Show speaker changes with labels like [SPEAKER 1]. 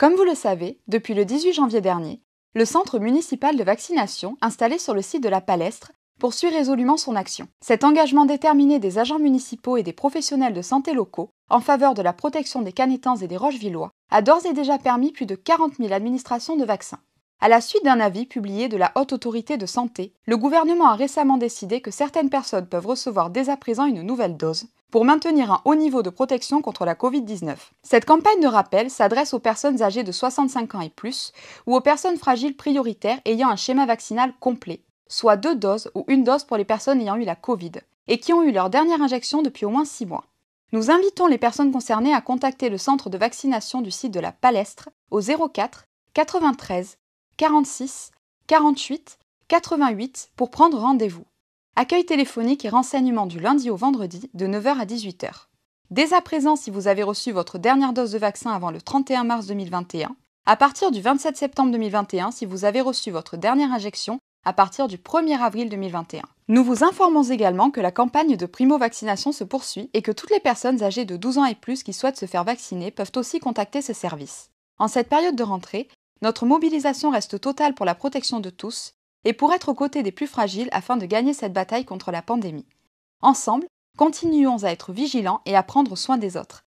[SPEAKER 1] Comme vous le savez, depuis le 18 janvier dernier,
[SPEAKER 2] le centre municipal de vaccination installé sur le site de la Palestre poursuit résolument son action. Cet engagement déterminé des agents municipaux et des professionnels de santé locaux en faveur de la protection des canétans et des rochevillois a d'ores et déjà permis plus de 40 000 administrations de vaccins. À la suite d'un avis publié de la Haute Autorité de Santé, le gouvernement a récemment décidé que certaines personnes peuvent recevoir dès à présent une nouvelle dose, pour maintenir un haut niveau de protection contre la Covid-19. Cette campagne de rappel s'adresse aux personnes âgées de 65 ans et plus ou aux personnes fragiles prioritaires ayant un schéma vaccinal complet, soit deux doses ou une dose pour les personnes ayant eu la Covid et qui ont eu leur dernière injection depuis au moins six mois. Nous invitons les personnes concernées à contacter le centre de vaccination du site de la Palestre au 04 93 46 48 88 pour prendre rendez-vous. Accueil téléphonique et renseignements du lundi au vendredi de 9h à 18h. Dès à présent, si vous avez reçu votre dernière dose de vaccin avant le 31 mars 2021, à partir du 27 septembre 2021 si vous avez reçu votre dernière injection à partir du 1er avril 2021. Nous vous informons également que la campagne de primo-vaccination se poursuit et que toutes les personnes âgées de 12 ans et plus qui souhaitent se faire vacciner peuvent aussi contacter ces services. En cette période de rentrée, notre mobilisation reste totale pour la protection de tous et pour être aux côtés des plus fragiles afin de gagner cette bataille contre la
[SPEAKER 1] pandémie. Ensemble, continuons à être vigilants et à prendre soin des autres.